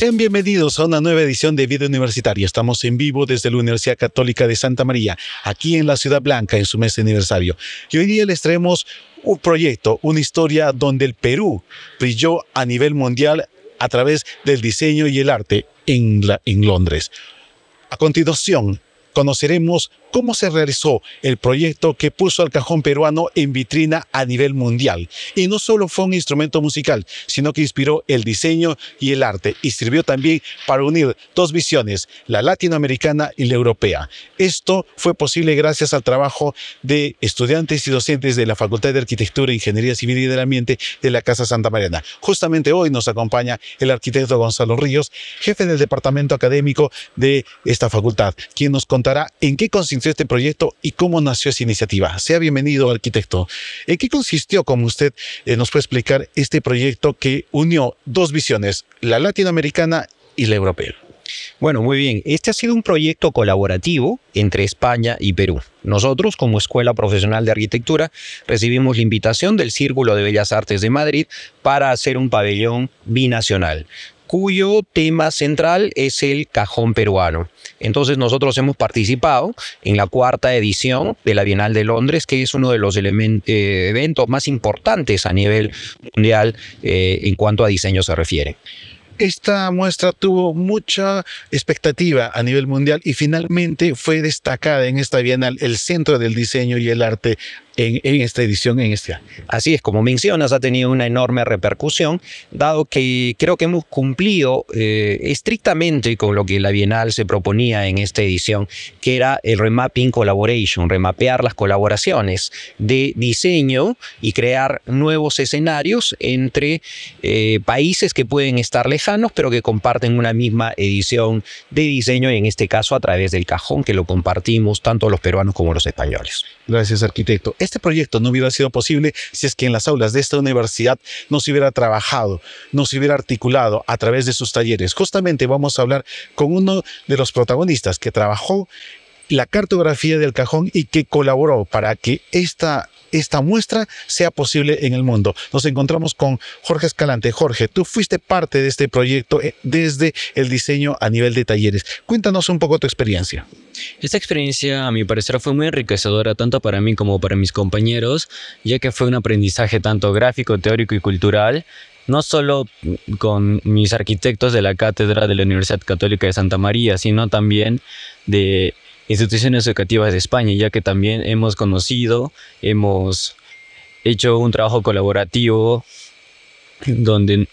Sean bienvenidos a una nueva edición de Vida Universitaria. Estamos en vivo desde la Universidad Católica de Santa María, aquí en la Ciudad Blanca, en su mes de aniversario. Y hoy día les traemos un proyecto, una historia donde el Perú brilló a nivel mundial a través del diseño y el arte en, en Londres. A continuación, conoceremos cómo se realizó el proyecto que puso al cajón peruano en vitrina a nivel mundial. Y no solo fue un instrumento musical, sino que inspiró el diseño y el arte y sirvió también para unir dos visiones, la latinoamericana y la europea. Esto fue posible gracias al trabajo de estudiantes y docentes de la Facultad de Arquitectura, Ingeniería Civil y del Ambiente de la Casa Santa Mariana. Justamente hoy nos acompaña el arquitecto Gonzalo Ríos, jefe del Departamento Académico de esta facultad, quien nos contará en qué consistió este proyecto y cómo nació esa iniciativa. Sea bienvenido, arquitecto. ¿En qué consistió, como usted eh, nos puede explicar, este proyecto que unió dos visiones, la latinoamericana y la europea? Bueno, muy bien. Este ha sido un proyecto colaborativo entre España y Perú. Nosotros, como Escuela Profesional de Arquitectura, recibimos la invitación del Círculo de Bellas Artes de Madrid para hacer un pabellón binacional cuyo tema central es el cajón peruano. Entonces nosotros hemos participado en la cuarta edición de la Bienal de Londres, que es uno de los eh, eventos más importantes a nivel mundial eh, en cuanto a diseño se refiere. Esta muestra tuvo mucha expectativa a nivel mundial y finalmente fue destacada en esta bienal el Centro del Diseño y el Arte en, esta edición, en este año. Así es, como mencionas, ha tenido una enorme repercusión, dado que creo que hemos cumplido eh, estrictamente con lo que la Bienal se proponía en esta edición, que era el remapping collaboration, remapear las colaboraciones de diseño y crear nuevos escenarios entre eh, países que pueden estar lejanos, pero que comparten una misma edición de diseño, en este caso a través del cajón que lo compartimos tanto los peruanos como los españoles. Gracias, arquitecto este proyecto no hubiera sido posible si es que en las aulas de esta universidad no se hubiera trabajado, no se hubiera articulado a través de sus talleres. Justamente vamos a hablar con uno de los protagonistas que trabajó la cartografía del cajón y que colaboró para que esta, esta muestra sea posible en el mundo. Nos encontramos con Jorge Escalante. Jorge, tú fuiste parte de este proyecto eh, desde el diseño a nivel de talleres. Cuéntanos un poco tu experiencia. Esta experiencia, a mi parecer, fue muy enriquecedora tanto para mí como para mis compañeros, ya que fue un aprendizaje tanto gráfico, teórico y cultural, no solo con mis arquitectos de la cátedra de la Universidad Católica de Santa María, sino también de instituciones educativas de España, ya que también hemos conocido, hemos hecho un trabajo colaborativo donde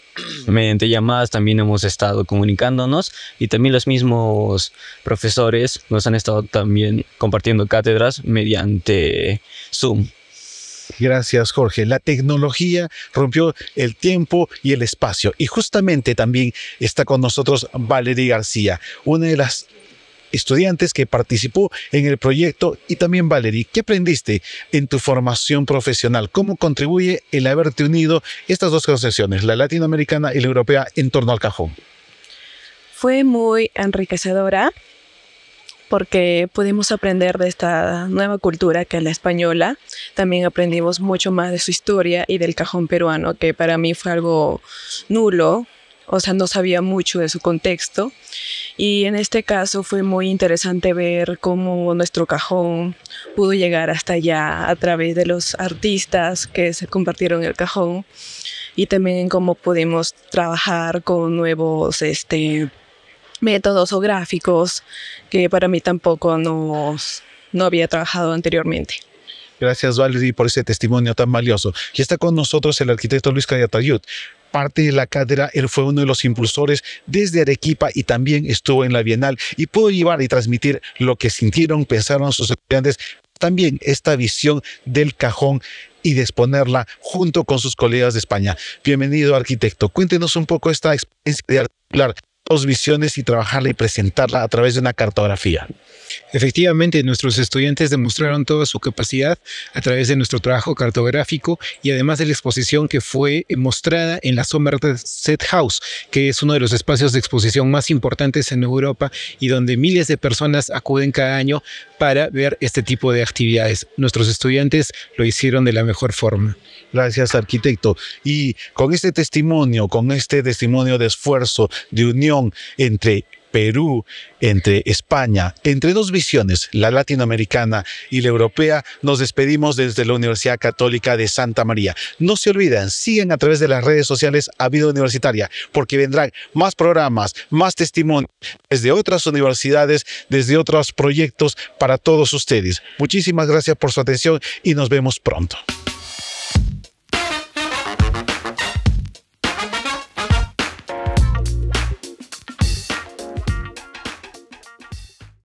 mediante llamadas también hemos estado comunicándonos y también los mismos profesores nos han estado también compartiendo cátedras mediante Zoom. Gracias, Jorge. La tecnología rompió el tiempo y el espacio. Y justamente también está con nosotros Valeria García, una de las estudiantes que participó en el proyecto y también Valerie, ¿qué aprendiste en tu formación profesional? ¿Cómo contribuye el haberte unido estas dos asociaciones, la latinoamericana y la europea, en torno al cajón? Fue muy enriquecedora porque pudimos aprender de esta nueva cultura que es la española. También aprendimos mucho más de su historia y del cajón peruano, que para mí fue algo nulo o sea, no sabía mucho de su contexto. Y en este caso fue muy interesante ver cómo nuestro cajón pudo llegar hasta allá a través de los artistas que se compartieron el cajón y también cómo pudimos trabajar con nuevos este, métodos o gráficos que para mí tampoco nos, no había trabajado anteriormente. Gracias, Valery por ese testimonio tan valioso. Y está con nosotros el arquitecto Luis Cayatayud parte de la cátedra, él fue uno de los impulsores desde Arequipa y también estuvo en la Bienal y pudo llevar y transmitir lo que sintieron, pensaron sus estudiantes. También esta visión del cajón y de exponerla junto con sus colegas de España. Bienvenido, arquitecto. Cuéntenos un poco esta experiencia de articular dos visiones y trabajarla y presentarla a través de una cartografía. Efectivamente, nuestros estudiantes demostraron toda su capacidad a través de nuestro trabajo cartográfico y además de la exposición que fue mostrada en la Set House, que es uno de los espacios de exposición más importantes en Europa y donde miles de personas acuden cada año para ver este tipo de actividades. Nuestros estudiantes lo hicieron de la mejor forma. Gracias, arquitecto. Y con este testimonio, con este testimonio de esfuerzo, de unión, entre Perú, entre España, entre dos visiones, la latinoamericana y la europea, nos despedimos desde la Universidad Católica de Santa María. No se olviden, siguen a través de las redes sociales a Vida Universitaria, porque vendrán más programas, más testimonios desde otras universidades, desde otros proyectos para todos ustedes. Muchísimas gracias por su atención y nos vemos pronto.